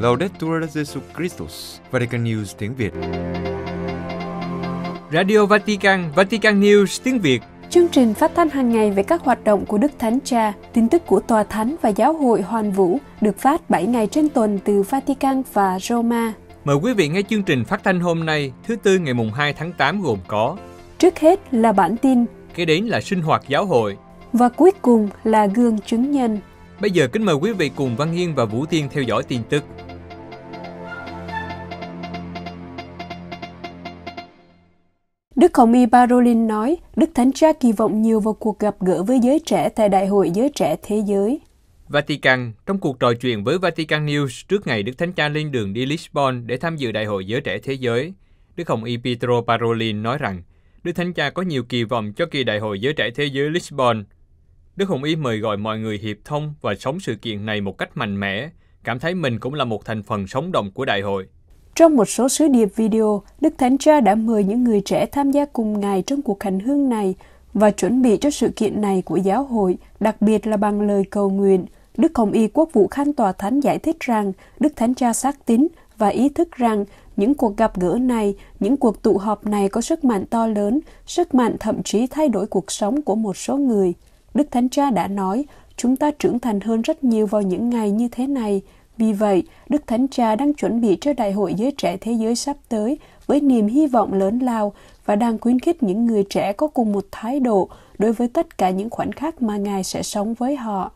Laudetur Jesu Christus, Vatican News tiếng Việt. Radio Vatican, Vatican News tiếng Việt. Chương trình phát thanh hàng ngày về các hoạt động của Đức Thánh Cha, tin tức của Tòa Thánh và Giáo hội Hoàn Vũ được phát 7 ngày trên tuần từ Vatican và Roma. Mời quý vị nghe chương trình phát thanh hôm nay, thứ tư ngày mùng 2 tháng 8 gồm có Trước hết là bản tin, kế đến là sinh hoạt giáo hội, và cuối cùng là gương chứng nhân. Bây giờ kính mời quý vị cùng Văn Hiên và Vũ Tiên theo dõi tin tức. Đức Hồng Y Parolin nói, Đức Thánh Cha kỳ vọng nhiều vào cuộc gặp gỡ với giới trẻ tại Đại hội Giới Trẻ Thế Giới. Vatican, trong cuộc trò chuyện với Vatican News trước ngày Đức Thánh Cha lên đường đi Lisbon để tham dự Đại hội Giới Trẻ Thế Giới, Đức Hồng Y Pietro Parolin nói rằng, Đức Thánh Cha có nhiều kỳ vọng cho kỳ Đại hội Giới Trẻ Thế Giới Lisbon Đức hồng Y mời gọi mọi người hiệp thông và sống sự kiện này một cách mạnh mẽ, cảm thấy mình cũng là một thành phần sống động của đại hội. Trong một số sứ điệp video, Đức Thánh Cha đã mời những người trẻ tham gia cùng Ngài trong cuộc hành hương này và chuẩn bị cho sự kiện này của giáo hội, đặc biệt là bằng lời cầu nguyện. Đức Hồng Y Quốc vụ Khanh Tòa Thánh giải thích rằng Đức Thánh Cha xác tín và ý thức rằng những cuộc gặp gỡ này, những cuộc tụ họp này có sức mạnh to lớn, sức mạnh thậm chí thay đổi cuộc sống của một số người. Đức Thánh Cha đã nói, chúng ta trưởng thành hơn rất nhiều vào những ngày như thế này. Vì vậy, Đức Thánh Cha đang chuẩn bị cho Đại hội Giới Trẻ Thế Giới sắp tới với niềm hy vọng lớn lao và đang khuyến khích những người trẻ có cùng một thái độ đối với tất cả những khoảnh khắc mà Ngài sẽ sống với họ.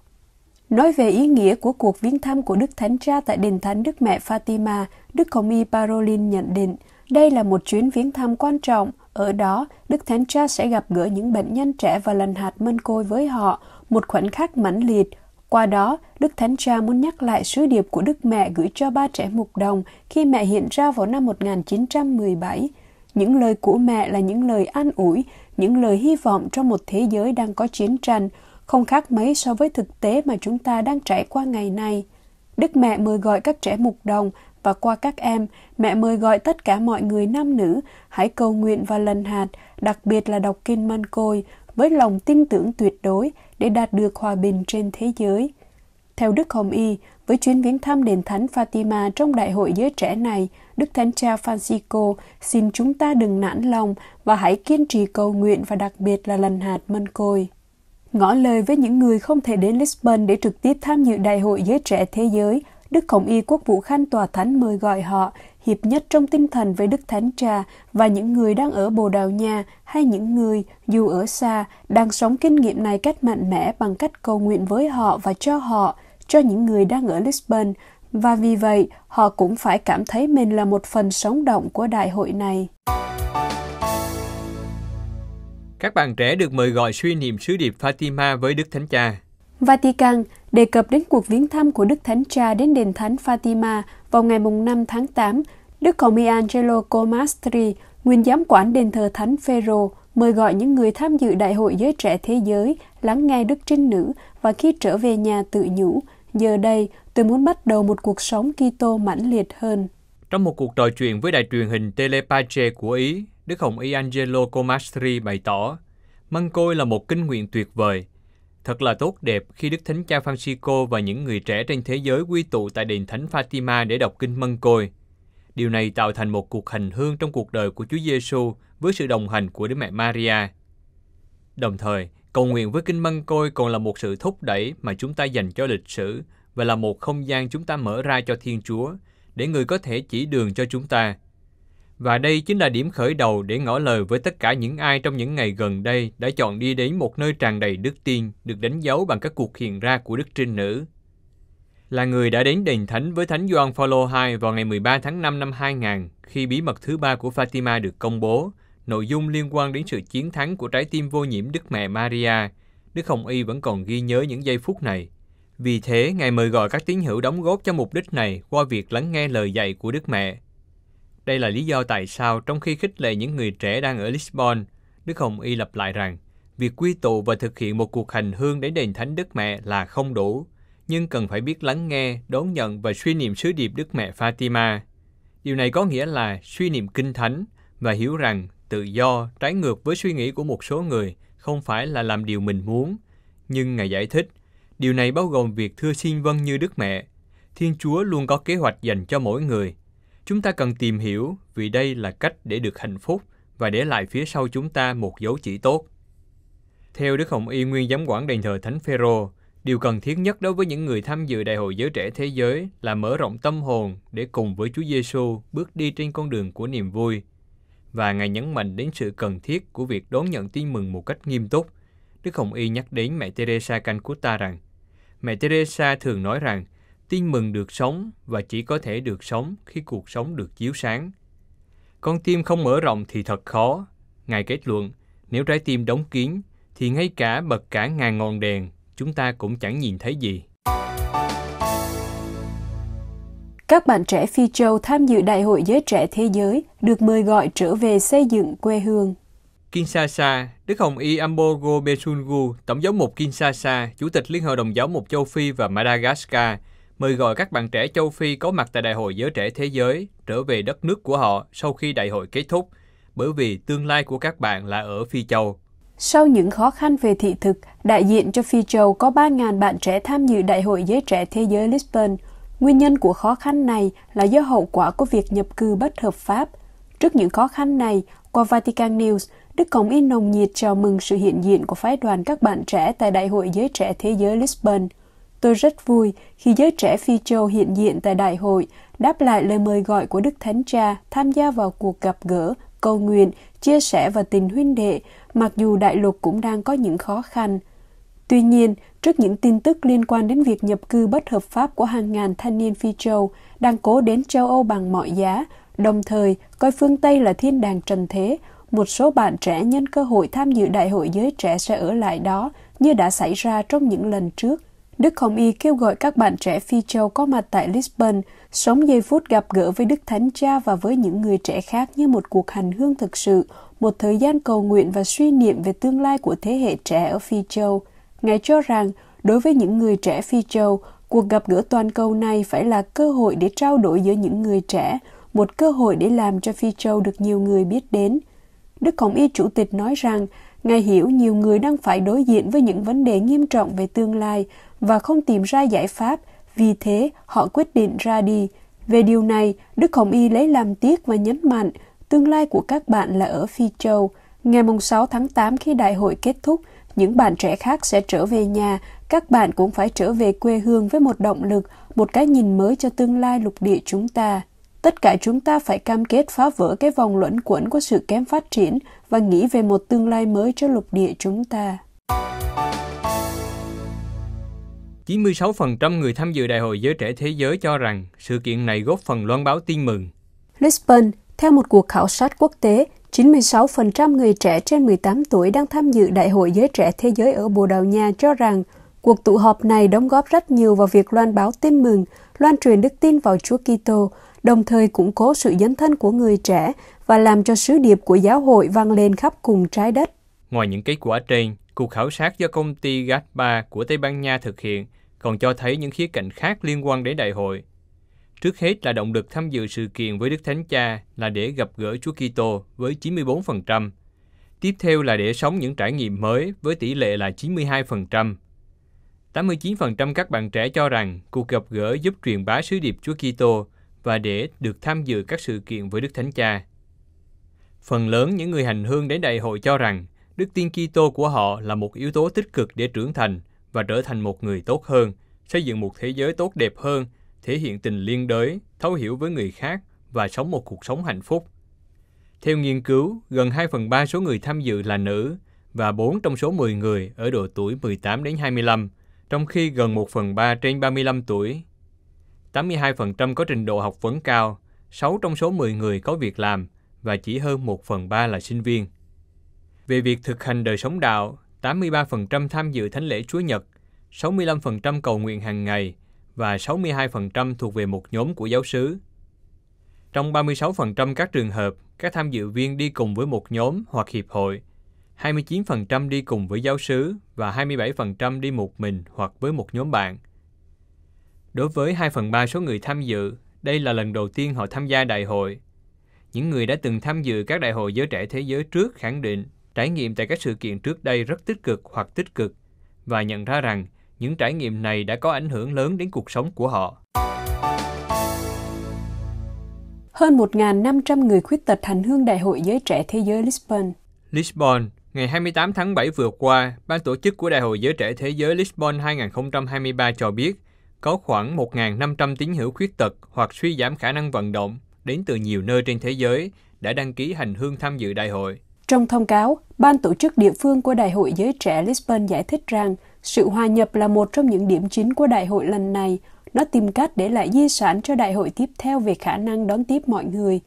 Nói về ý nghĩa của cuộc viếng thăm của Đức Thánh Cha tại đền thánh Đức Mẹ Fatima, Đức Hồng Y Parolin nhận định – đây là một chuyến viếng thăm quan trọng. Ở đó, Đức Thánh Cha sẽ gặp gỡ những bệnh nhân trẻ và lần hạt mân côi với họ, một khoảnh khắc mãnh liệt. Qua đó, Đức Thánh Cha muốn nhắc lại sứ điệp của Đức Mẹ gửi cho ba trẻ mục đồng khi mẹ hiện ra vào năm 1917. Những lời của mẹ là những lời an ủi, những lời hy vọng trong một thế giới đang có chiến tranh, không khác mấy so với thực tế mà chúng ta đang trải qua ngày nay. Đức Mẹ mời gọi các trẻ mục đồng và qua các em, mẹ mời gọi tất cả mọi người nam nữ hãy cầu nguyện và lần hạt, đặc biệt là đọc kinh Man Côi với lòng tin tưởng tuyệt đối để đạt được hòa bình trên thế giới. Theo Đức Hồng Y, với chuyến viếng thăm đền thánh Fatima trong đại hội giới trẻ này, Đức Thánh Cha Francisco xin chúng ta đừng nản lòng và hãy kiên trì cầu nguyện và đặc biệt là lần hạt mân côi. Ngõ lời với những người không thể đến Lisbon để trực tiếp tham dự Đại hội Giới Trẻ Thế Giới Đức Khổng Y Quốc vụ Khanh Tòa Thánh mời gọi họ hiệp nhất trong tinh thần với Đức Thánh cha và những người đang ở Bồ Đào Nha hay những người, dù ở xa, đang sống kinh nghiệm này cách mạnh mẽ bằng cách cầu nguyện với họ và cho họ, cho những người đang ở Lisbon, và vì vậy họ cũng phải cảm thấy mình là một phần sống động của đại hội này. Các bạn trẻ được mời gọi suy niệm sứ điệp Fatima với Đức Thánh Cha. Vatican, đề cập đến cuộc viếng thăm của Đức Thánh Cha đến đền Thánh Fatima vào ngày 5 tháng 8, Đức Comey Angelo Comastri, nguyên giám quản đền thờ Thánh Phaero, mời gọi những người tham dự Đại hội Giới Trẻ Thế Giới lắng nghe Đức Trinh Nữ và khi trở về nhà tự nhủ, giờ đây tôi muốn bắt đầu một cuộc sống Kitô mãnh liệt hơn. Trong một cuộc trò chuyện với đài truyền hình Telepace của Ý, Đức Hồng Y Angelo Comastri bày tỏ, Măng Côi là một kinh nguyện tuyệt vời – Thật là tốt đẹp khi Đức Thánh Cha Francisco và những người trẻ trên thế giới quy tụ tại đền Thánh Fatima để đọc kinh Mân Côi. Điều này tạo thành một cuộc hành hương trong cuộc đời của Chúa Giêsu với sự đồng hành của Đức Mẹ Maria. Đồng thời, cầu nguyện với kinh Mân Côi còn là một sự thúc đẩy mà chúng ta dành cho lịch sử và là một không gian chúng ta mở ra cho Thiên Chúa để người có thể chỉ đường cho chúng ta và đây chính là điểm khởi đầu để ngỏ lời với tất cả những ai trong những ngày gần đây đã chọn đi đến một nơi tràn đầy đức tin được đánh dấu bằng các cuộc hiện ra của đức trinh nữ. Là người đã đến đền thánh với Thánh Gioan Phaolô II vào ngày 13 tháng 5 năm 2000 khi bí mật thứ ba của Fatima được công bố, nội dung liên quan đến sự chiến thắng của trái tim vô nhiễm Đức Mẹ Maria, Đức Hồng Y vẫn còn ghi nhớ những giây phút này. Vì thế, Ngài mời gọi các tín hữu đóng góp cho mục đích này qua việc lắng nghe lời dạy của Đức Mẹ, đây là lý do tại sao trong khi khích lệ những người trẻ đang ở Lisbon, Đức Hồng Y lặp lại rằng việc quy tụ và thực hiện một cuộc hành hương đến đền thánh Đức Mẹ là không đủ, nhưng cần phải biết lắng nghe, đón nhận và suy niệm sứ điệp Đức Mẹ Fatima. Điều này có nghĩa là suy niệm kinh thánh và hiểu rằng tự do trái ngược với suy nghĩ của một số người không phải là làm điều mình muốn. Nhưng Ngài giải thích, điều này bao gồm việc thưa xin vâng như Đức Mẹ. Thiên Chúa luôn có kế hoạch dành cho mỗi người – Chúng ta cần tìm hiểu vì đây là cách để được hạnh phúc và để lại phía sau chúng ta một dấu chỉ tốt. Theo Đức Hồng Y Nguyên Giám quản đền thờ Thánh Phêrô, điều cần thiết nhất đối với những người tham dự Đại hội Giới Trẻ Thế Giới là mở rộng tâm hồn để cùng với Chúa Giêsu bước đi trên con đường của niềm vui. Và Ngài nhấn mạnh đến sự cần thiết của việc đón nhận tin mừng một cách nghiêm túc. Đức Hồng Y nhắc đến mẹ Teresa Calcutta rằng, Mẹ Teresa thường nói rằng, Tin mừng được sống và chỉ có thể được sống khi cuộc sống được chiếu sáng. Con tim không mở rộng thì thật khó. Ngài kết luận, nếu trái tim đóng kín, thì ngay cả bật cả ngàn ngọn đèn, chúng ta cũng chẳng nhìn thấy gì. Các bạn trẻ Phi Châu tham dự Đại hội Giới Trẻ Thế Giới được mời gọi trở về xây dựng quê hương. Kinshasa, Đức Hồng Y Ambogo Besungu, Tổng giám mục Kinshasa, Chủ tịch Liên hợp Đồng giáo mục châu Phi và Madagascar, mời gọi các bạn trẻ châu Phi có mặt tại Đại hội Giới trẻ Thế giới trở về đất nước của họ sau khi đại hội kết thúc, bởi vì tương lai của các bạn là ở Phi Châu. Sau những khó khăn về thị thực, đại diện cho Phi Châu có 3.000 bạn trẻ tham dự Đại hội Giới trẻ Thế giới Lisbon. Nguyên nhân của khó khăn này là do hậu quả của việc nhập cư bất hợp pháp. Trước những khó khăn này, qua Vatican News, Đức Cộng in nồng nhiệt chào mừng sự hiện diện của phái đoàn các bạn trẻ tại Đại hội Giới trẻ Thế giới Lisbon – Tôi rất vui khi giới trẻ Phi Châu hiện diện tại đại hội, đáp lại lời mời gọi của Đức Thánh Cha tham gia vào cuộc gặp gỡ, cầu nguyện, chia sẻ và tình huynh đệ, mặc dù đại lục cũng đang có những khó khăn. Tuy nhiên, trước những tin tức liên quan đến việc nhập cư bất hợp pháp của hàng ngàn thanh niên Phi Châu đang cố đến châu Âu bằng mọi giá, đồng thời coi phương Tây là thiên đàng trần thế, một số bạn trẻ nhân cơ hội tham dự đại hội giới trẻ sẽ ở lại đó như đã xảy ra trong những lần trước Đức Hồng Y kêu gọi các bạn trẻ Phi Châu có mặt tại Lisbon, sống giây phút gặp gỡ với Đức Thánh Cha và với những người trẻ khác như một cuộc hành hương thực sự, một thời gian cầu nguyện và suy niệm về tương lai của thế hệ trẻ ở Phi Châu. Ngài cho rằng, đối với những người trẻ Phi Châu, cuộc gặp gỡ toàn cầu này phải là cơ hội để trao đổi giữa những người trẻ, một cơ hội để làm cho Phi Châu được nhiều người biết đến. Đức Hồng Y Chủ tịch nói rằng, Ngài hiểu nhiều người đang phải đối diện với những vấn đề nghiêm trọng về tương lai và không tìm ra giải pháp, vì thế họ quyết định ra đi. Về điều này, Đức Hồng Y lấy làm tiếc và nhấn mạnh tương lai của các bạn là ở Phi Châu. Ngày 6 tháng 8 khi đại hội kết thúc, những bạn trẻ khác sẽ trở về nhà, các bạn cũng phải trở về quê hương với một động lực, một cái nhìn mới cho tương lai lục địa chúng ta. Tất cả chúng ta phải cam kết phá vỡ cái vòng luẩn quẩn của sự kém phát triển và nghĩ về một tương lai mới cho lục địa chúng ta. 96% người tham dự Đại hội Giới trẻ Thế giới cho rằng sự kiện này góp phần loan báo tin mừng. Lisbon, theo một cuộc khảo sát quốc tế, 96% người trẻ trên 18 tuổi đang tham dự Đại hội Giới trẻ Thế giới ở Bồ Đào Nha cho rằng cuộc tụ họp này đóng góp rất nhiều vào việc loan báo tin mừng, loan truyền đức tin vào Chúa Kitô đồng thời củng cố sự dấn thân của người trẻ và làm cho sứ điệp của giáo hội vang lên khắp cùng trái đất. Ngoài những kết quả trên, cuộc khảo sát do công ty GATBA của Tây Ban Nha thực hiện còn cho thấy những khía cạnh khác liên quan đến đại hội. Trước hết là động lực tham dự sự kiện với Đức Thánh Cha là để gặp gỡ Chúa Kitô với 94%. Tiếp theo là để sống những trải nghiệm mới với tỷ lệ là 92%. 89% các bạn trẻ cho rằng cuộc gặp gỡ giúp truyền bá sứ điệp Chúa Kitô và để được tham dự các sự kiện với Đức Thánh Cha. Phần lớn những người hành hương đến đại hội cho rằng đức tin Kitô của họ là một yếu tố tích cực để trưởng thành và trở thành một người tốt hơn, xây dựng một thế giới tốt đẹp hơn, thể hiện tình liên đới, thấu hiểu với người khác và sống một cuộc sống hạnh phúc. Theo nghiên cứu, gần 2 phần 3 số người tham dự là nữ và 4 trong số 10 người ở độ tuổi 18 đến 25, trong khi gần 1 phần 3 trên 35 tuổi 82% có trình độ học vấn cao, 6 trong số 10 người có việc làm và chỉ hơn 1 phần 3 là sinh viên. Về việc thực hành đời sống đạo, 83% tham dự thánh lễ Chúa Nhật, 65% cầu nguyện hàng ngày và 62% thuộc về một nhóm của giáo sứ. Trong 36% các trường hợp, các tham dự viên đi cùng với một nhóm hoặc hiệp hội, 29% đi cùng với giáo sứ và 27% đi một mình hoặc với một nhóm bạn – Đối với 2 phần 3 số người tham dự, đây là lần đầu tiên họ tham gia đại hội. Những người đã từng tham dự các đại hội giới trẻ thế giới trước khẳng định trải nghiệm tại các sự kiện trước đây rất tích cực hoặc tích cực và nhận ra rằng những trải nghiệm này đã có ảnh hưởng lớn đến cuộc sống của họ. Hơn 1.500 người khuyết tật hành hương Đại hội Giới Trẻ Thế giới Lisbon. Lisbon, ngày 28 tháng 7 vừa qua, ban tổ chức của Đại hội Giới Trẻ Thế giới Lisbon 2023 cho biết có khoảng 1.500 tín hữu khuyết tật hoặc suy giảm khả năng vận động đến từ nhiều nơi trên thế giới đã đăng ký hành hương tham dự đại hội. Trong thông cáo, ban tổ chức địa phương của Đại hội Giới Trẻ Lisbon giải thích rằng sự hòa nhập là một trong những điểm chính của đại hội lần này. Nó tìm cách để lại di sản cho đại hội tiếp theo về khả năng đón tiếp mọi người.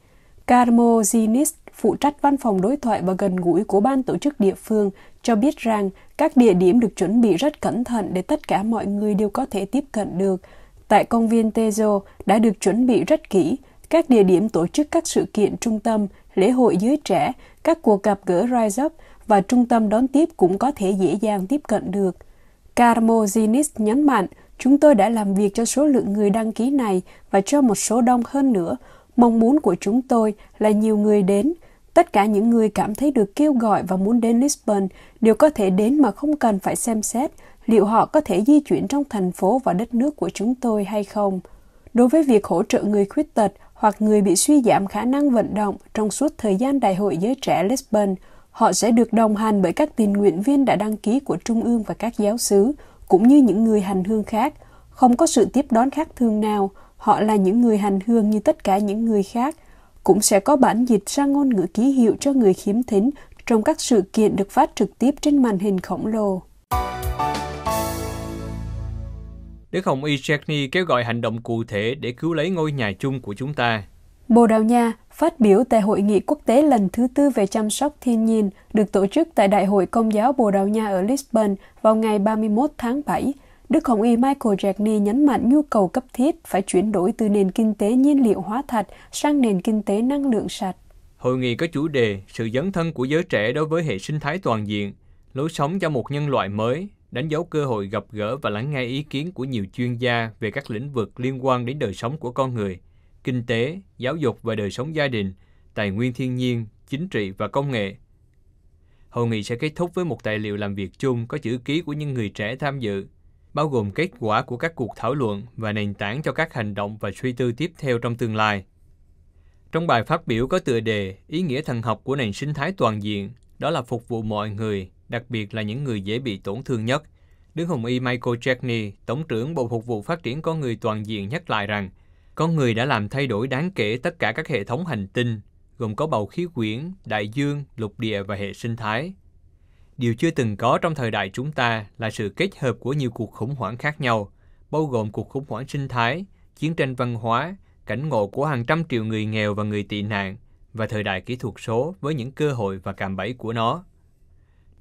Carmo Zinis, phụ trách văn phòng đối thoại và gần gũi của ban tổ chức địa phương, cho biết rằng các địa điểm được chuẩn bị rất cẩn thận để tất cả mọi người đều có thể tiếp cận được. Tại công viên Tezo đã được chuẩn bị rất kỹ, các địa điểm tổ chức các sự kiện trung tâm, lễ hội giới trẻ, các cuộc gặp gỡ Rise Up và trung tâm đón tiếp cũng có thể dễ dàng tiếp cận được. Carmo Zinis nhấn mạnh, chúng tôi đã làm việc cho số lượng người đăng ký này và cho một số đông hơn nữa, Mong muốn của chúng tôi là nhiều người đến. Tất cả những người cảm thấy được kêu gọi và muốn đến Lisbon đều có thể đến mà không cần phải xem xét liệu họ có thể di chuyển trong thành phố và đất nước của chúng tôi hay không. Đối với việc hỗ trợ người khuyết tật hoặc người bị suy giảm khả năng vận động trong suốt thời gian Đại hội Giới Trẻ Lisbon, họ sẽ được đồng hành bởi các tình nguyện viên đã đăng ký của Trung ương và các giáo sứ, cũng như những người hành hương khác. Không có sự tiếp đón khác thường nào, Họ là những người hành hương như tất cả những người khác, cũng sẽ có bản dịch ra ngôn ngữ ký hiệu cho người khiếm thính trong các sự kiện được phát trực tiếp trên màn hình khổng lồ. Đức Hồng Y Chechny kêu gọi hành động cụ thể để cứu lấy ngôi nhà chung của chúng ta. Bồ Đào Nha phát biểu tại Hội nghị quốc tế lần thứ tư về chăm sóc thiên nhiên được tổ chức tại Đại hội Công giáo Bồ Đào Nha ở Lisbon vào ngày 31 tháng 7, Đức Hồng Y Michael Jackney nhấn mạnh nhu cầu cấp thiết phải chuyển đổi từ nền kinh tế nhiên liệu hóa thạch sang nền kinh tế năng lượng sạch. Hội nghị có chủ đề Sự dấn thân của giới trẻ đối với hệ sinh thái toàn diện, lối sống cho một nhân loại mới, đánh dấu cơ hội gặp gỡ và lắng nghe ý kiến của nhiều chuyên gia về các lĩnh vực liên quan đến đời sống của con người, kinh tế, giáo dục và đời sống gia đình, tài nguyên thiên nhiên, chính trị và công nghệ. Hội nghị sẽ kết thúc với một tài liệu làm việc chung có chữ ký của những người trẻ tham dự bao gồm kết quả của các cuộc thảo luận và nền tảng cho các hành động và suy tư tiếp theo trong tương lai. Trong bài phát biểu có tựa đề Ý nghĩa thần học của nền sinh thái toàn diện, đó là phục vụ mọi người, đặc biệt là những người dễ bị tổn thương nhất. Đức Hồng Y Michael Jackney, Tổng trưởng Bộ Phục vụ Phát triển Con Người Toàn diện nhắc lại rằng, con người đã làm thay đổi đáng kể tất cả các hệ thống hành tinh, gồm có bầu khí quyển, đại dương, lục địa và hệ sinh thái. Điều chưa từng có trong thời đại chúng ta là sự kết hợp của nhiều cuộc khủng hoảng khác nhau, bao gồm cuộc khủng hoảng sinh thái, chiến tranh văn hóa, cảnh ngộ của hàng trăm triệu người nghèo và người tị nạn, và thời đại kỹ thuật số với những cơ hội và cạm bẫy của nó.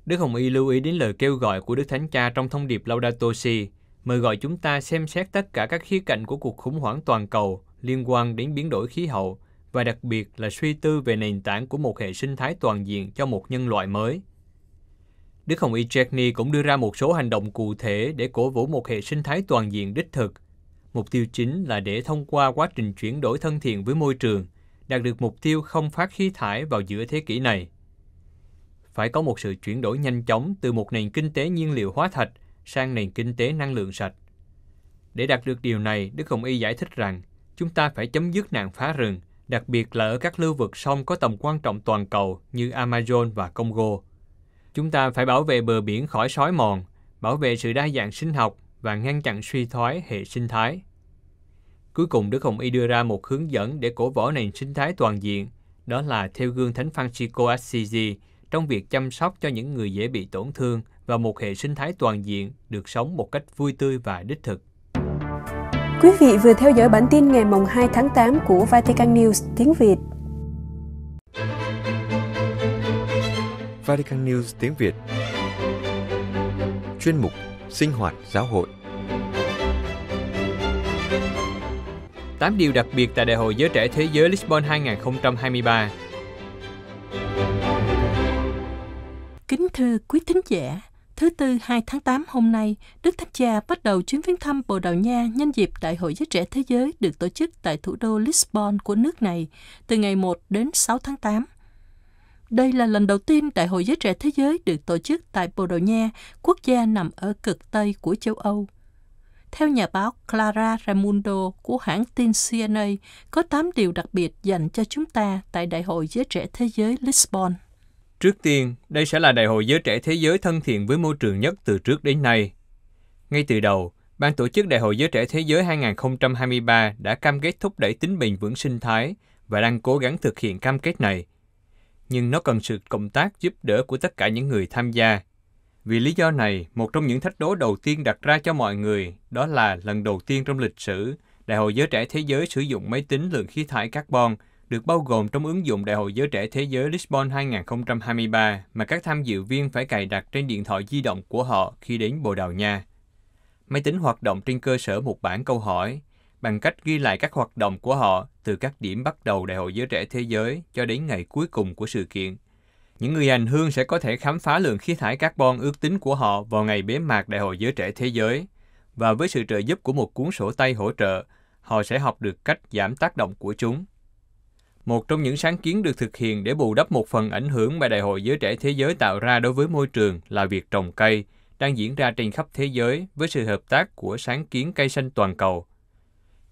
Đức Hồng Y lưu ý đến lời kêu gọi của Đức Thánh Cha trong thông điệp Laudato Si, mời gọi chúng ta xem xét tất cả các khía cạnh của cuộc khủng hoảng toàn cầu liên quan đến biến đổi khí hậu và đặc biệt là suy tư về nền tảng của một hệ sinh thái toàn diện cho một nhân loại mới – Đức Hồng Y Chechny cũng đưa ra một số hành động cụ thể để cổ vũ một hệ sinh thái toàn diện đích thực. Mục tiêu chính là để thông qua quá trình chuyển đổi thân thiện với môi trường, đạt được mục tiêu không phát khí thải vào giữa thế kỷ này. Phải có một sự chuyển đổi nhanh chóng từ một nền kinh tế nhiên liệu hóa thạch sang nền kinh tế năng lượng sạch. Để đạt được điều này, Đức Hồng Y giải thích rằng chúng ta phải chấm dứt nạn phá rừng, đặc biệt là ở các lưu vực sông có tầm quan trọng toàn cầu như Amazon và Congo Chúng ta phải bảo vệ bờ biển khỏi sói mòn, bảo vệ sự đa dạng sinh học và ngăn chặn suy thoái hệ sinh thái. Cuối cùng, Đức Hồng Y đưa ra một hướng dẫn để cổ võ nền sinh thái toàn diện, đó là theo gương Thánh Francisco Assisi trong việc chăm sóc cho những người dễ bị tổn thương và một hệ sinh thái toàn diện được sống một cách vui tươi và đích thực. Quý vị vừa theo dõi bản tin ngày mùng 2 tháng 8 của Vatican News tiếng Việt. Vatican News tiếng Việt Chuyên mục Sinh hoạt giáo hội 8 điều đặc biệt tại Đại hội Giới trẻ Thế giới Lisbon 2023 Kính thưa quý thính giả, thứ Tư 2 tháng 8 hôm nay, Đức Thánh Cha bắt đầu chuyến viếng thăm Bồ Đào Nha nhân dịp Đại hội Giới trẻ Thế giới được tổ chức tại thủ đô Lisbon của nước này từ ngày 1 đến 6 tháng 8 – đây là lần đầu tiên Đại hội Giới Trẻ Thế Giới được tổ chức tại Bồ Đào Nha, quốc gia nằm ở cực Tây của châu Âu. Theo nhà báo Clara Raimundo của hãng tin CNA, có 8 điều đặc biệt dành cho chúng ta tại Đại hội Giới Trẻ Thế Giới Lisbon. Trước tiên, đây sẽ là Đại hội Giới Trẻ Thế Giới thân thiện với môi trường nhất từ trước đến nay. Ngay từ đầu, Ban tổ chức Đại hội Giới Trẻ Thế Giới 2023 đã cam kết thúc đẩy tính bền vững sinh thái và đang cố gắng thực hiện cam kết này – nhưng nó cần sự cộng tác giúp đỡ của tất cả những người tham gia. Vì lý do này, một trong những thách đố đầu tiên đặt ra cho mọi người đó là lần đầu tiên trong lịch sử, Đại hội Giới Trẻ Thế Giới sử dụng máy tính lượng khí thải carbon được bao gồm trong ứng dụng Đại hội Giới Trẻ Thế Giới Lisbon 2023 mà các tham dự viên phải cài đặt trên điện thoại di động của họ khi đến Bồ Đào Nha. Máy tính hoạt động trên cơ sở một bản câu hỏi, bằng cách ghi lại các hoạt động của họ từ các điểm bắt đầu Đại hội Giới Trẻ Thế Giới cho đến ngày cuối cùng của sự kiện. Những người hành hương sẽ có thể khám phá lượng khí thải carbon ước tính của họ vào ngày bế mạc Đại hội Giới Trẻ Thế Giới. Và với sự trợ giúp của một cuốn sổ tay hỗ trợ, họ sẽ học được cách giảm tác động của chúng. Một trong những sáng kiến được thực hiện để bù đắp một phần ảnh hưởng mà Đại hội Giới Trẻ Thế Giới tạo ra đối với môi trường là việc trồng cây, đang diễn ra trên khắp thế giới với sự hợp tác của sáng kiến cây xanh toàn cầu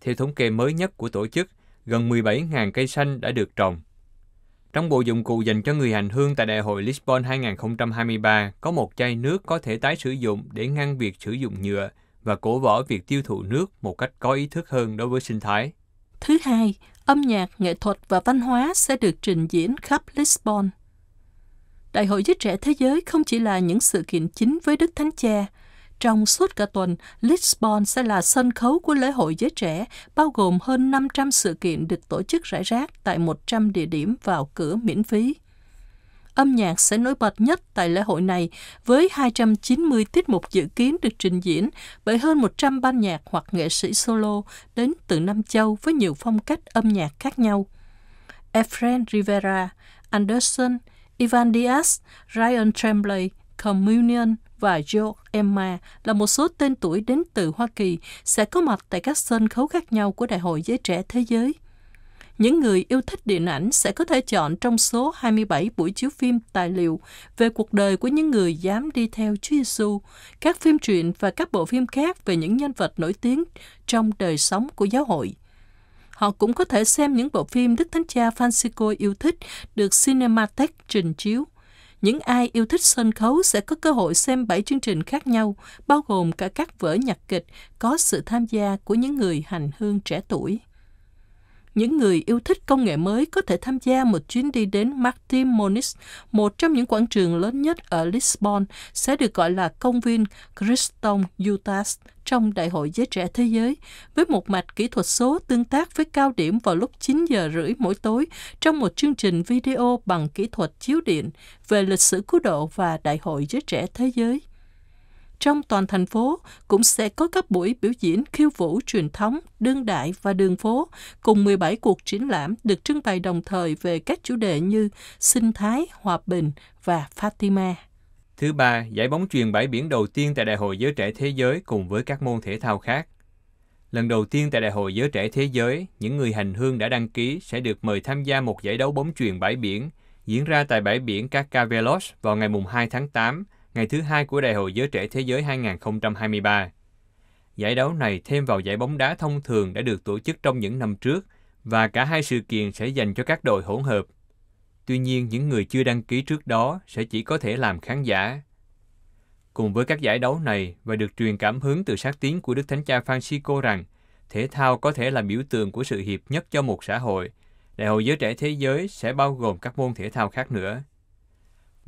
theo thống kê mới nhất của tổ chức, gần 17.000 cây xanh đã được trồng. Trong bộ dụng cụ dành cho người hành hương tại Đại hội Lisbon 2023 có một chai nước có thể tái sử dụng để ngăn việc sử dụng nhựa và cổ võ việc tiêu thụ nước một cách có ý thức hơn đối với sinh thái. Thứ hai, âm nhạc, nghệ thuật và văn hóa sẽ được trình diễn khắp Lisbon. Đại hội Giới Trẻ Thế Giới không chỉ là những sự kiện chính với Đức Thánh Cha – trong suốt cả tuần, Lisbon sẽ là sân khấu của lễ hội giới trẻ, bao gồm hơn 500 sự kiện được tổ chức rải rác tại 100 địa điểm vào cửa miễn phí. Âm nhạc sẽ nổi bật nhất tại lễ hội này với 290 tiết mục dự kiến được trình diễn bởi hơn 100 ban nhạc hoặc nghệ sĩ solo đến từ Nam Châu với nhiều phong cách âm nhạc khác nhau. Efren Rivera, Anderson, Ivan Diaz, Ryan Tremblay, Communion – và Joe Emma là một số tên tuổi đến từ Hoa Kỳ sẽ có mặt tại các sân khấu khác nhau của Đại hội Giới Trẻ Thế Giới. Những người yêu thích điện ảnh sẽ có thể chọn trong số 27 buổi chiếu phim tài liệu về cuộc đời của những người dám đi theo Chúa Giêsu, các phim truyện và các bộ phim khác về những nhân vật nổi tiếng trong đời sống của giáo hội. Họ cũng có thể xem những bộ phim Đức Thánh Cha Francisco yêu thích được Cinematech trình chiếu – những ai yêu thích sân khấu sẽ có cơ hội xem 7 chương trình khác nhau, bao gồm cả các vở nhạc kịch có sự tham gia của những người hành hương trẻ tuổi những người yêu thích công nghệ mới có thể tham gia một chuyến đi đến Martim Moniz, một trong những quảng trường lớn nhất ở Lisbon, sẽ được gọi là công viên Criston Utas trong Đại hội Giới Trẻ Thế Giới, với một mạch kỹ thuật số tương tác với cao điểm vào lúc 9 giờ rưỡi mỗi tối trong một chương trình video bằng kỹ thuật chiếu điện về lịch sử cứu độ và Đại hội Giới Trẻ Thế Giới. Trong toàn thành phố cũng sẽ có các buổi biểu diễn khiêu vũ truyền thống, đương đại và đường phố, cùng 17 cuộc triển lãm được trưng bày đồng thời về các chủ đề như sinh thái, hòa bình và Fatima. Thứ ba, giải bóng truyền bãi biển đầu tiên tại Đại hội Giới trẻ Thế giới cùng với các môn thể thao khác. Lần đầu tiên tại Đại hội Giới trẻ Thế giới, những người hành hương đã đăng ký sẽ được mời tham gia một giải đấu bóng truyền bãi biển diễn ra tại bãi biển Cacavelos vào ngày 2 tháng 8 ngày thứ hai của Đại hội Giới trẻ Thế giới 2023. Giải đấu này thêm vào giải bóng đá thông thường đã được tổ chức trong những năm trước và cả hai sự kiện sẽ dành cho các đội hỗn hợp. Tuy nhiên, những người chưa đăng ký trước đó sẽ chỉ có thể làm khán giả. Cùng với các giải đấu này và được truyền cảm hứng từ sáng kiến của Đức Thánh Cha Francisco rằng thể thao có thể là biểu tượng của sự hiệp nhất cho một xã hội, Đại hội Giới trẻ Thế giới sẽ bao gồm các môn thể thao khác nữa.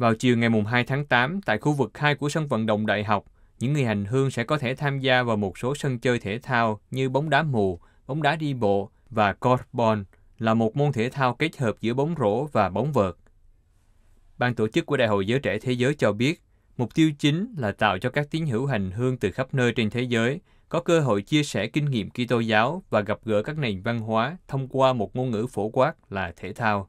Vào chiều ngày 2 tháng 8, tại khu vực 2 của sân vận động đại học, những người hành hương sẽ có thể tham gia vào một số sân chơi thể thao như bóng đá mù, bóng đá đi bộ và corfball là một môn thể thao kết hợp giữa bóng rổ và bóng vợt. Ban tổ chức của Đại hội Giới Trẻ Thế Giới cho biết, mục tiêu chính là tạo cho các tín hữu hành hương từ khắp nơi trên thế giới có cơ hội chia sẻ kinh nghiệm Kitô giáo và gặp gỡ các nền văn hóa thông qua một ngôn ngữ phổ quát là thể thao.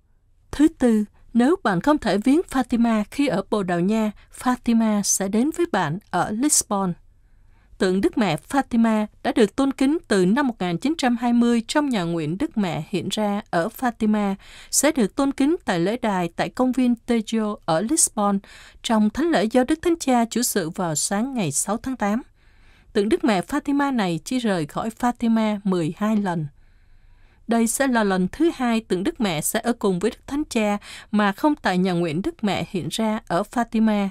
Thứ tư, nếu bạn không thể viếng Fatima khi ở Bồ Đào Nha, Fatima sẽ đến với bạn ở Lisbon. Tượng Đức Mẹ Fatima đã được tôn kính từ năm 1920 trong nhà nguyện Đức Mẹ hiện ra ở Fatima, sẽ được tôn kính tại lễ đài tại công viên Tejo ở Lisbon trong thánh lễ do Đức Thánh Cha chủ sự vào sáng ngày 6 tháng 8. Tượng Đức Mẹ Fatima này chỉ rời khỏi Fatima 12 lần. Đây sẽ là lần thứ hai tượng Đức Mẹ sẽ ở cùng với Đức Thánh Cha mà không tại nhà nguyện Đức Mẹ hiện ra ở Fatima.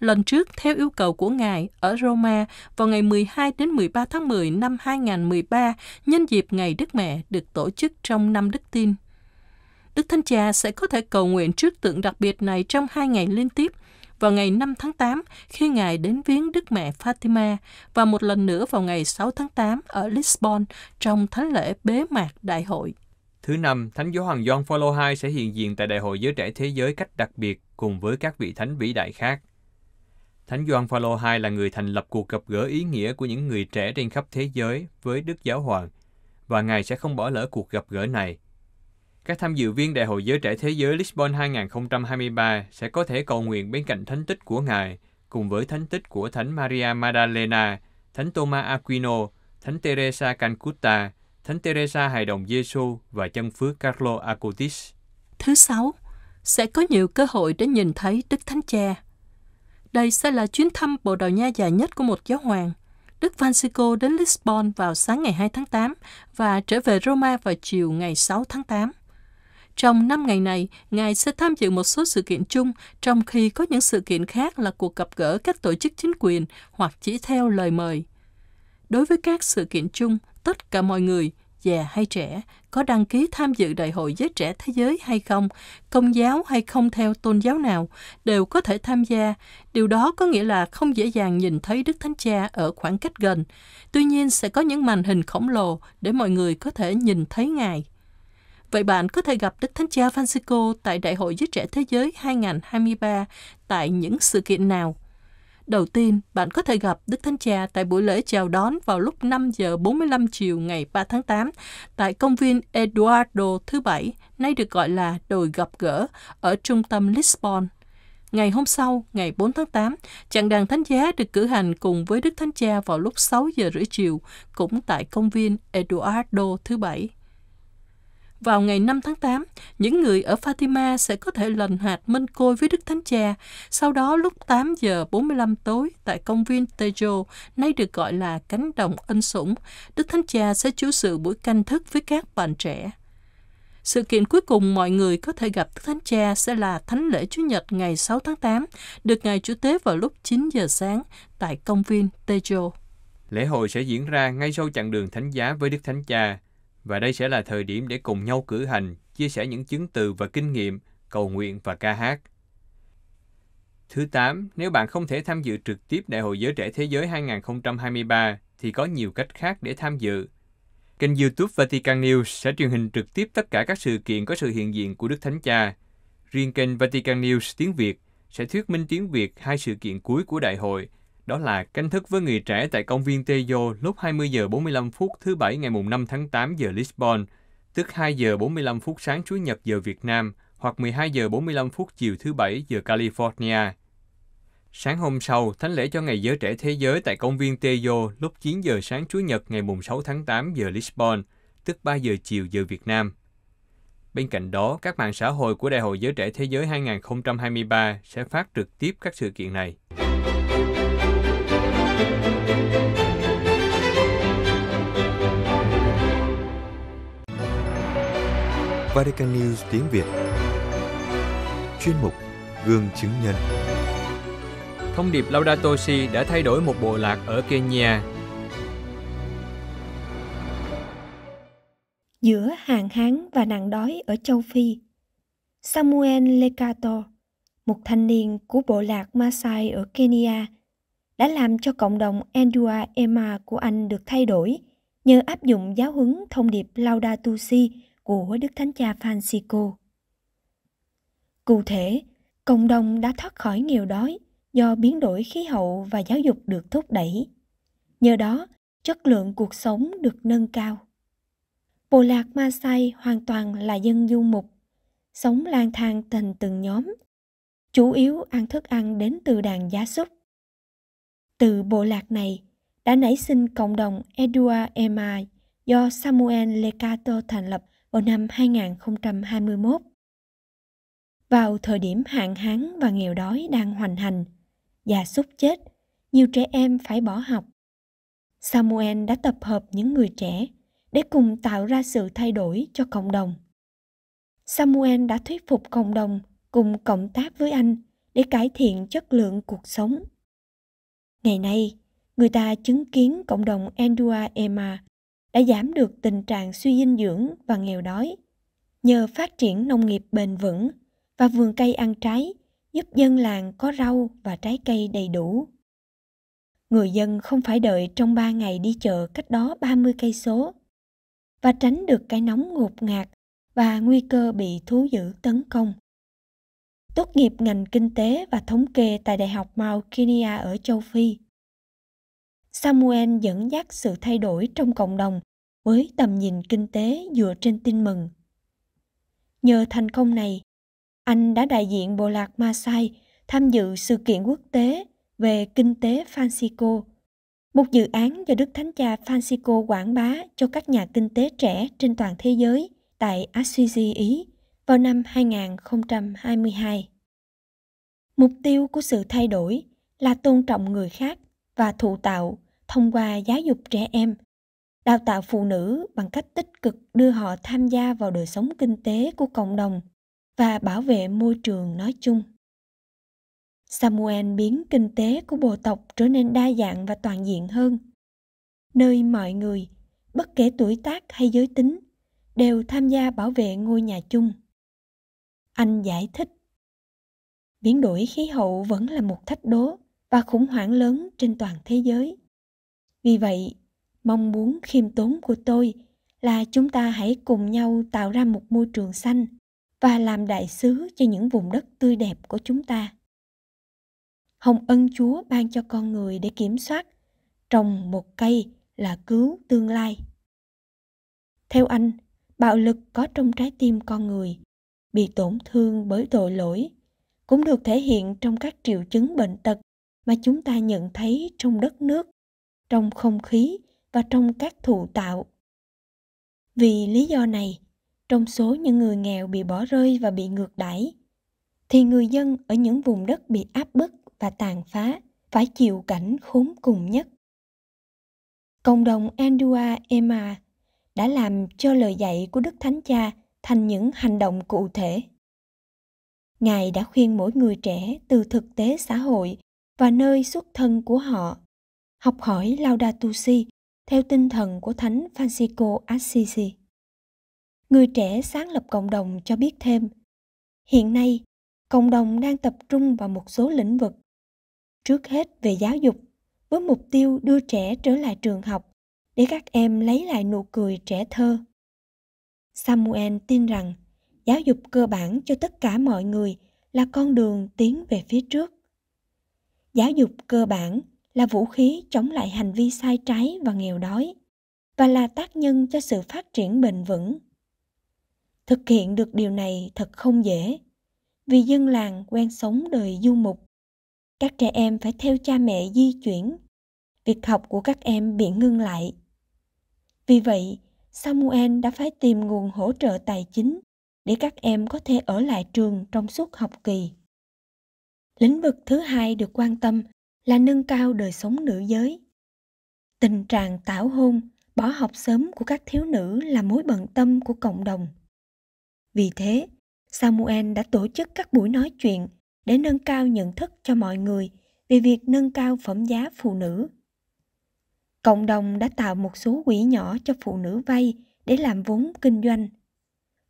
Lần trước, theo yêu cầu của Ngài, ở Roma vào ngày 12 đến 13 tháng 10 năm 2013, nhân dịp Ngày Đức Mẹ được tổ chức trong năm Đức Tin. Đức Thánh Cha sẽ có thể cầu nguyện trước tượng đặc biệt này trong hai ngày liên tiếp vào ngày 5 tháng 8 khi Ngài đến viếng Đức Mẹ Fatima và một lần nữa vào ngày 6 tháng 8 ở Lisbon trong thánh lễ bế mạc đại hội. Thứ năm, Thánh Giáo Hoàng John Paul II sẽ hiện diện tại Đại hội Giới Trẻ Thế Giới cách đặc biệt cùng với các vị thánh vĩ đại khác. Thánh John Paul II là người thành lập cuộc gặp gỡ ý nghĩa của những người trẻ trên khắp thế giới với Đức Giáo Hoàng và Ngài sẽ không bỏ lỡ cuộc gặp gỡ này. Các tham dự viên Đại hội Giới trẻ Thế giới Lisbon 2023 sẽ có thể cầu nguyện bên cạnh thánh tích của Ngài, cùng với thánh tích của Thánh Maria Magdalena, Thánh Thomas Aquino, Thánh Teresa Cancuta, Thánh Teresa Hài Đồng Giêsu và chân phước Carlo Acutis. Thứ sáu, sẽ có nhiều cơ hội để nhìn thấy Đức Thánh Cha. Đây sẽ là chuyến thăm Bồ Đào Nha dài nhất của một giáo hoàng. Đức Francisco đến Lisbon vào sáng ngày 2 tháng 8 và trở về Roma vào chiều ngày 6 tháng 8. Trong năm ngày này, Ngài sẽ tham dự một số sự kiện chung, trong khi có những sự kiện khác là cuộc gặp gỡ các tổ chức chính quyền hoặc chỉ theo lời mời. Đối với các sự kiện chung, tất cả mọi người, già hay trẻ, có đăng ký tham dự Đại hội Giới Trẻ Thế Giới hay không, công giáo hay không theo tôn giáo nào, đều có thể tham gia. Điều đó có nghĩa là không dễ dàng nhìn thấy Đức Thánh Cha ở khoảng cách gần. Tuy nhiên sẽ có những màn hình khổng lồ để mọi người có thể nhìn thấy Ngài. Vậy bạn có thể gặp Đức Thánh Cha Francisco tại Đại hội Giới Trẻ Thế Giới 2023 tại những sự kiện nào? Đầu tiên, bạn có thể gặp Đức Thánh Cha tại buổi lễ chào đón vào lúc 5 giờ 45 chiều ngày 3 tháng 8 tại công viên Eduardo thứ Bảy, nay được gọi là đồi gặp gỡ, ở trung tâm Lisbon. Ngày hôm sau, ngày 4 tháng 8, chặng đàn thánh giá được cử hành cùng với Đức Thánh Cha vào lúc 6 giờ rưỡi chiều, cũng tại công viên Eduardo thứ Bảy. Vào ngày 5 tháng 8, những người ở Fatima sẽ có thể lần hạt minh côi với Đức Thánh Cha, sau đó lúc 8 giờ 45 tối tại công viên Tejo, nay được gọi là cánh đồng ân sủng, Đức Thánh Cha sẽ chủ sự buổi canh thức với các bạn trẻ. Sự kiện cuối cùng mọi người có thể gặp Đức Thánh Cha sẽ là Thánh lễ Chúa nhật ngày 6 tháng 8, được Ngài Chủ tế vào lúc 9 giờ sáng tại công viên Tejo. Lễ hội sẽ diễn ra ngay sau chặng đường thánh giá với Đức Thánh Cha, và đây sẽ là thời điểm để cùng nhau cử hành, chia sẻ những chứng từ và kinh nghiệm, cầu nguyện và ca hát. Thứ 8, nếu bạn không thể tham dự trực tiếp Đại hội Giới trẻ Thế giới 2023, thì có nhiều cách khác để tham dự. Kênh YouTube Vatican News sẽ truyền hình trực tiếp tất cả các sự kiện có sự hiện diện của Đức Thánh Cha. Riêng kênh Vatican News tiếng Việt sẽ thuyết minh tiếng Việt hai sự kiện cuối của đại hội – đó là cánh thức với người trẻ tại công viên Tejo lúc 20 giờ 45 phút thứ Bảy ngày mùng 5 tháng 8 giờ Lisbon, tức 2 giờ 45 phút sáng Chủ nhật giờ Việt Nam hoặc 12 giờ 45 phút chiều thứ Bảy giờ California. Sáng hôm sau, thánh lễ cho Ngày Giới Trẻ Thế Giới tại công viên Tejo lúc 9 giờ sáng Chủ nhật ngày mùng 6 tháng 8 giờ Lisbon, tức 3 giờ chiều giờ Việt Nam. Bên cạnh đó, các mạng xã hội của Đại hội Giới Trẻ Thế Giới 2023 sẽ phát trực tiếp các sự kiện này. Vatican News tiếng Việt Chuyên mục Gương chứng nhân Thông điệp Laudato Si đã thay đổi một bộ lạc ở Kenya Giữa hàng hán và nạn đói ở châu Phi Samuel Lekato, một thanh niên của bộ lạc Maasai ở Kenya, đã làm cho cộng đồng Endua Emma của anh được thay đổi nhờ áp dụng giáo huấn thông điệp Laudato Si' của Đức Thánh Cha Francisco. Cụ thể, cộng đồng đã thoát khỏi nghèo đói do biến đổi khí hậu và giáo dục được thúc đẩy. Nhờ đó, chất lượng cuộc sống được nâng cao. Bộ lạc Masai hoàn toàn là dân du mục, sống lang thang thành từng nhóm, chủ yếu ăn thức ăn đến từ đàn gia súc. Từ bộ lạc này đã nảy sinh cộng đồng Edua Emai do Samuel lecato thành lập vào năm 2021. Vào thời điểm hạn hán và nghèo đói đang hoành hành, già súc chết, nhiều trẻ em phải bỏ học. Samuel đã tập hợp những người trẻ để cùng tạo ra sự thay đổi cho cộng đồng. Samuel đã thuyết phục cộng đồng cùng cộng tác với anh để cải thiện chất lượng cuộc sống. Ngày nay, người ta chứng kiến cộng đồng Endua Emma đã giảm được tình trạng suy dinh dưỡng và nghèo đói. Nhờ phát triển nông nghiệp bền vững và vườn cây ăn trái giúp dân làng có rau và trái cây đầy đủ. Người dân không phải đợi trong 3 ngày đi chợ cách đó 30 cây số và tránh được cái nóng ngột ngạt và nguy cơ bị thú dữ tấn công. Tốt nghiệp ngành kinh tế và thống kê tại Đại học Mount Kenya ở châu Phi, Samuel dẫn dắt sự thay đổi trong cộng đồng với tầm nhìn kinh tế dựa trên tin mừng. Nhờ thành công này, anh đã đại diện bộ lạc Maasai tham dự sự kiện quốc tế về kinh tế Francisco, một dự án do Đức Thánh Cha Francisco quảng bá cho các nhà kinh tế trẻ trên toàn thế giới tại Assisi, Ý vào năm 2022. Mục tiêu của sự thay đổi là tôn trọng người khác và thụ tạo thông qua giáo dục trẻ em đào tạo phụ nữ bằng cách tích cực đưa họ tham gia vào đời sống kinh tế của cộng đồng và bảo vệ môi trường nói chung samuel biến kinh tế của bộ tộc trở nên đa dạng và toàn diện hơn nơi mọi người bất kể tuổi tác hay giới tính đều tham gia bảo vệ ngôi nhà chung anh giải thích biến đổi khí hậu vẫn là một thách đố và khủng hoảng lớn trên toàn thế giới vì vậy mong muốn khiêm tốn của tôi là chúng ta hãy cùng nhau tạo ra một môi trường xanh và làm đại sứ cho những vùng đất tươi đẹp của chúng ta hồng ân chúa ban cho con người để kiểm soát trồng một cây là cứu tương lai theo anh bạo lực có trong trái tim con người bị tổn thương bởi tội lỗi cũng được thể hiện trong các triệu chứng bệnh tật mà chúng ta nhận thấy trong đất nước trong không khí và trong các thụ tạo vì lý do này trong số những người nghèo bị bỏ rơi và bị ngược đãi thì người dân ở những vùng đất bị áp bức và tàn phá phải chịu cảnh khốn cùng nhất cộng đồng andua ema đã làm cho lời dạy của đức thánh cha thành những hành động cụ thể ngài đã khuyên mỗi người trẻ từ thực tế xã hội và nơi xuất thân của họ. Học hỏi Laudato Si theo tinh thần của Thánh Francisco Assisi. Người trẻ sáng lập cộng đồng cho biết thêm, hiện nay cộng đồng đang tập trung vào một số lĩnh vực. Trước hết về giáo dục, với mục tiêu đưa trẻ trở lại trường học để các em lấy lại nụ cười trẻ thơ. Samuel tin rằng giáo dục cơ bản cho tất cả mọi người là con đường tiến về phía trước giáo dục cơ bản là vũ khí chống lại hành vi sai trái và nghèo đói và là tác nhân cho sự phát triển bền vững thực hiện được điều này thật không dễ vì dân làng quen sống đời du mục các trẻ em phải theo cha mẹ di chuyển việc học của các em bị ngưng lại vì vậy samuel đã phải tìm nguồn hỗ trợ tài chính để các em có thể ở lại trường trong suốt học kỳ lĩnh vực thứ hai được quan tâm là nâng cao đời sống nữ giới tình trạng tảo hôn bỏ học sớm của các thiếu nữ là mối bận tâm của cộng đồng vì thế samuel đã tổ chức các buổi nói chuyện để nâng cao nhận thức cho mọi người về việc nâng cao phẩm giá phụ nữ cộng đồng đã tạo một số quỹ nhỏ cho phụ nữ vay để làm vốn kinh doanh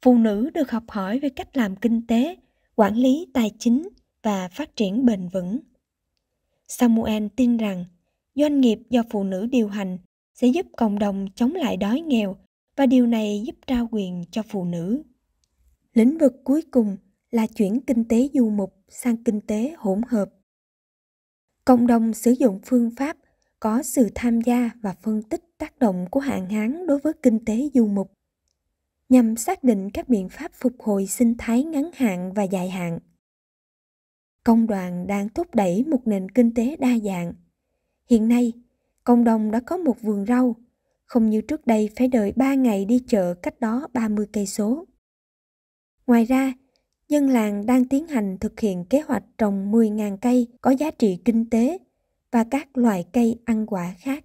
phụ nữ được học hỏi về cách làm kinh tế quản lý tài chính và phát triển bền vững. Samuel tin rằng doanh nghiệp do phụ nữ điều hành sẽ giúp cộng đồng chống lại đói nghèo và điều này giúp trao quyền cho phụ nữ. Lĩnh vực cuối cùng là chuyển kinh tế du mục sang kinh tế hỗn hợp. Cộng đồng sử dụng phương pháp có sự tham gia và phân tích tác động của hạn hán đối với kinh tế du mục nhằm xác định các biện pháp phục hồi sinh thái ngắn hạn và dài hạn công đoàn đang thúc đẩy một nền kinh tế đa dạng. Hiện nay, công đồng đã có một vườn rau, không như trước đây phải đợi 3 ngày đi chợ cách đó 30 cây số. Ngoài ra, dân làng đang tiến hành thực hiện kế hoạch trồng 10.000 cây có giá trị kinh tế và các loại cây ăn quả khác.